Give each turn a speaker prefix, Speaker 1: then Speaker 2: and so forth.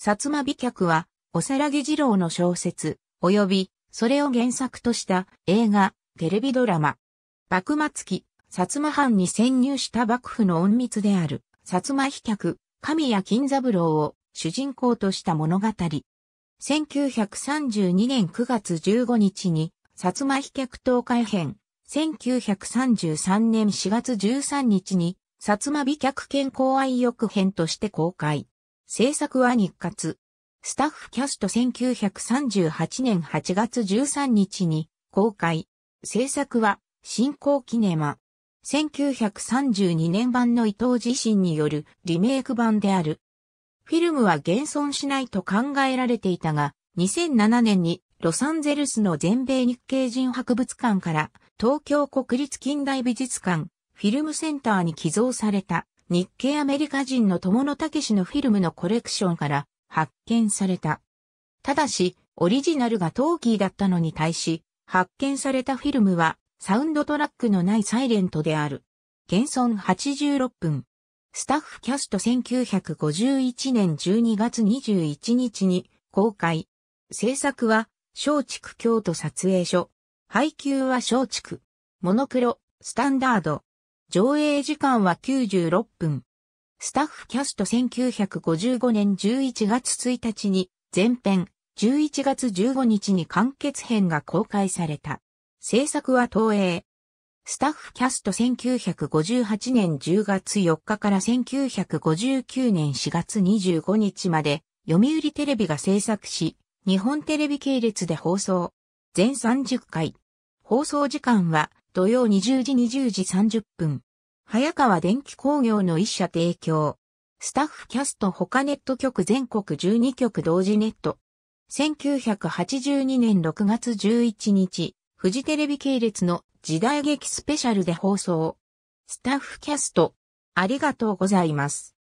Speaker 1: 薩摩美脚は、おさらぎ二郎の小説、及び、それを原作とした映画、テレビドラマ。幕末期、薩摩藩に潜入した幕府の隠密である、薩摩飛脚、神谷金三郎を主人公とした物語。1932年9月15日に、薩摩飛脚東海編、1933年4月13日に、薩摩美脚健康愛欲編として公開。制作は日活。スタッフキャスト1938年8月13日に公開。制作は新興キネマ。1932年版の伊藤自身によるリメイク版である。フィルムは現存しないと考えられていたが、2007年にロサンゼルスの全米日系人博物館から東京国立近代美術館フィルムセンターに寄贈された日系アメリカ人の友野武史のフィルムのコレクションから発見された。ただし、オリジナルがトーキーだったのに対し、発見されたフィルムはサウンドトラックのないサイレントである。現存86分。スタッフキャスト1951年12月21日に公開。制作は松竹京都撮影所。配給は松竹。モノクロ、スタンダード、上映時間は96分。スタッフキャスト1955年11月1日に前編、11月15日に完結編が公開された。制作は東映。スタッフキャスト1958年10月4日から1959年4月25日まで読売テレビが制作し、日本テレビ系列で放送。全30回。放送時間は土曜20時20時30分。早川電気工業の一社提供。スタッフキャスト他ネット局全国12局同時ネット。1982年6月11日、フジテレビ系列の時代劇スペシャルで放送。スタッフキャスト、ありがとうございます。